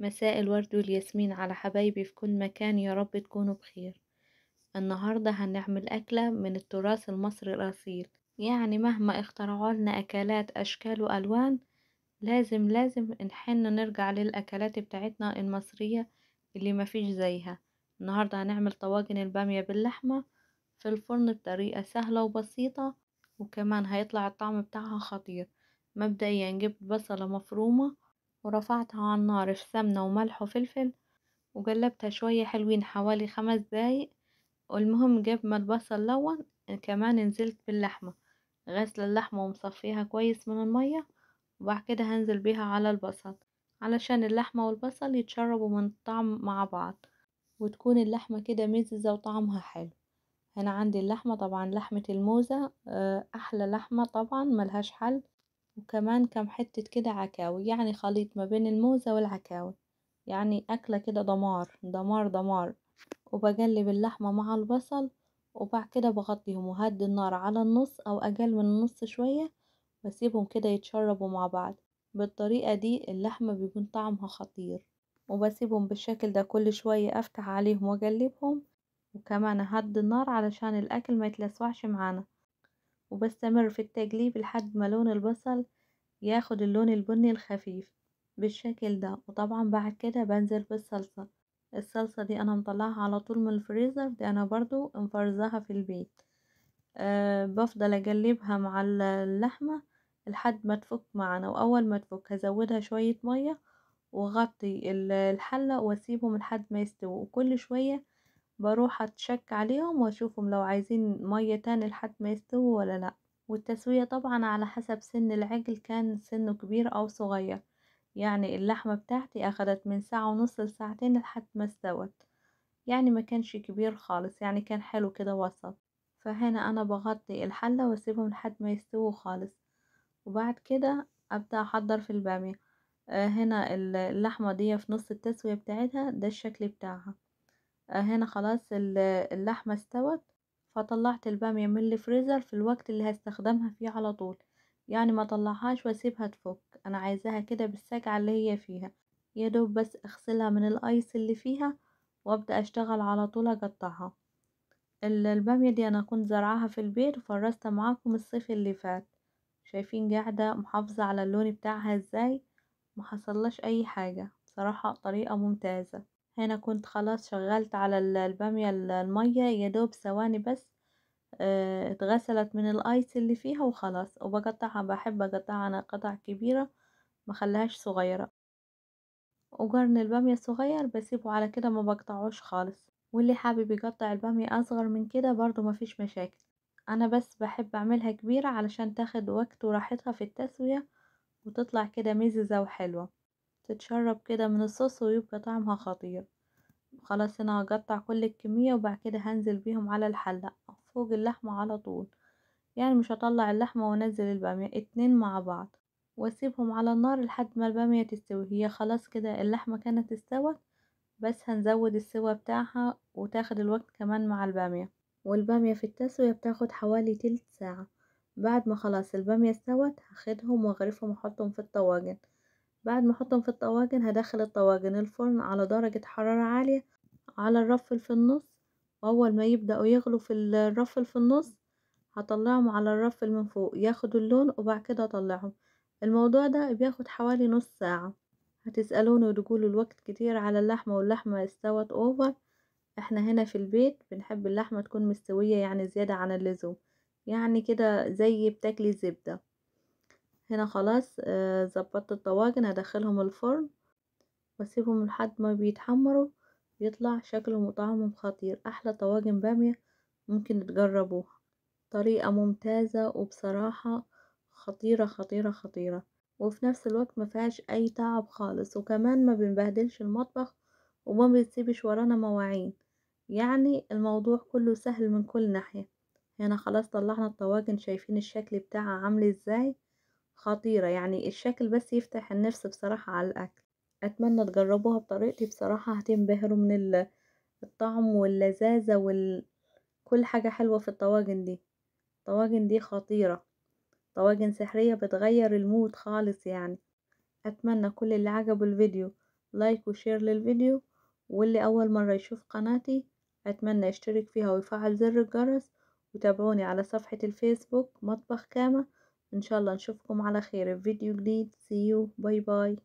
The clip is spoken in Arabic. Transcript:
مساء الورد والياسمين على حبايبي في كل مكان يا رب تكونوا بخير النهاردة هنعمل أكلة من التراث المصري الأصيل يعني مهما اخترعوا لنا أكلات أشكال وألوان لازم لازم نحن نرجع للأكلات بتاعتنا المصرية اللي مفيش زيها النهاردة هنعمل طواجن البامية باللحمة في الفرن بطريقة سهلة وبسيطة وكمان هيطلع الطعم بتاعها خطير مبدئيا جبت بصلة مفرومة ورفعتها على النار في سمنة وملح وفلفل وقلبتها شوية حلوين حوالي خمس دقايق والمهم جاب ما البصل لون كمان نزلت باللحمة غسل اللحمة ومصفيها كويس من المية وبعد كده هنزل بيها على البصل علشان اللحمة والبصل يتشربوا من الطعم مع بعض وتكون اللحمة كده مززة وطعمها حلو هنا عندي اللحمة طبعا لحمة الموزة آه، أحلى لحمة طبعا ملهاش حل وكمان كام حتة كده عكاوي يعني خليط ما بين الموزة والعكاوي يعني أكلة كده دمار دمار دمار وبقلب اللحمة مع البصل وبعد كده بغطيهم وهدي النار على النص أو أقل من النص شوية وأسيبهم كده يتشربوا مع بعض بالطريقة دي اللحمة بيكون طعمها خطير وبسيبهم بالشكل ده كل شوية أفتح عليهم وأقلبهم وكمان أهدي النار علشان الأكل ميتلسعش معانا وبستمر في التقليب لحد ما لون البصل ياخد اللون البني الخفيف بالشكل ده وطبعا بعد كده بنزل بالصلصة الصلصة دي انا مطلعها على طول من الفريزر دي انا برضو مفرزاها في البيت أه بفضل اجلبها مع اللحمة لحد ما تفك معنا واول ما تفك هزودها شوية مية واغطي الحلة واسيبهم لحد ما يستووا وكل شوية بروح أتشك عليهم وأشوفهم لو عايزين مية تاني لحد ما يستووا ولا لأ والتسوية طبعا على حسب سن العجل كان سنه كبير أو صغير يعني اللحمة بتاعتي أخدت من ساعة ونص لساعتين لحد ما استوت يعني ما كانش كبير خالص يعني كان حلو كده وسط فهنا أنا بغطي الحلة وأسيبهم لحد ما يستووا خالص وبعد كده أبدأ أحضر في البامية آه، هنا اللحمة دي في نص التسوية بتاعتها ده الشكل بتاعها آه، هنا خلاص اللحمة استوت فطلعت البامية من الفريزر في الوقت اللي هستخدمها فيه على طول يعني ما طلعهاش واسيبها تفك انا عايزاها كده بالساقعة اللي هي فيها يا دوب بس اغسلها من الايس اللي فيها وابدأ اشتغل على طول اقطعها البامية دي انا كنت زرعاها في البيت وفرستها معاكم الصيف اللي فات شايفين قاعدة محافظة على اللون بتاعها ازاي حصلش اي حاجة بصراحة طريقة ممتازة هنا كنت خلاص شغلت على البامية المية يدوب ثواني بس اتغسلت من الايس اللي فيها وخلاص وبقطعها بحب اقطعها انا قطع كبيرة مخليهاش صغيرة وقرن البامية صغير بسيبه على كده ما بقطعوش خالص واللي حابب يقطع البامية اصغر من كده برضو مفيش مشاكل انا بس بحب اعملها كبيرة علشان تاخد وقت وراحتها في التسوية وتطلع كده مززة وحلوة تتشرب كده من الصوص ويبقى طعمها خطير خلاص انا هقطع كل الكمية وبعد كده هنزل بيهم على الحلة فوق اللحمة على طول يعني مش هطلع اللحمة وانزل البامية اتنين مع بعض واسيبهم على النار لحد ما البامية تستوي هي خلاص كده اللحمة كانت استوت بس هنزود السوا بتاعها وتاخد الوقت كمان مع البامية والبامية في التسوية بتاخد حوالي تلت ساعة بعد ما خلاص البامية استوت هاخدهم واغرفهم واحطهم في الطواجن بعد ما احطهم في الطواجن هدخل الطواجن الفرن على درجة حرارة عالية على الرف في النص واول ما يبدأوا يغلوا في الرف في النص هطلعهم على الرف من فوق ياخدوا اللون وبعد كده اطلعهم الموضوع ده بياخد حوالي نص ساعة هتسألوني وتقولوا الوقت كتير على اللحمة واللحمة استوت اوفر احنا هنا في البيت بنحب اللحمة تكون مستوية يعني زيادة عن اللزوم يعني كده زي بتاكلي الزبدة هنا خلاص آه، ظبطت الطواجن هدخلهم الفرن واسيبهم لحد ما بيتحمروا يطلع شكلهم وطعمهم خطير احلى طواجن باميه ممكن تجربوها طريقه ممتازه وبصراحه خطيره خطيره خطيره وفي نفس الوقت ما فيهاش اي تعب خالص وكمان ما بنبهدلش المطبخ وما بنسيبش ورانا مواعين يعني الموضوع كله سهل من كل ناحيه هنا يعني خلاص طلعنا الطواجن شايفين الشكل بتاعها عامل ازاي خطيرة يعني الشكل بس يفتح النفس بصراحة على الأكل أتمنى تجربوها بطريقتي بصراحة هتنبهروا من الطعم واللذاذة وال... كل حاجة حلوة في الطواجن دي الطواجن دي خطيرة طواجن سحرية بتغير المود خالص يعني أتمنى كل اللي عجبه الفيديو لايك وشير للفيديو واللي أول مرة يشوف قناتي أتمنى يشترك فيها ويفعل زر الجرس وتابعوني على صفحة الفيسبوك مطبخ كامة ان شاء الله نشوفكم على خير في فيديو جديد see يو باي باي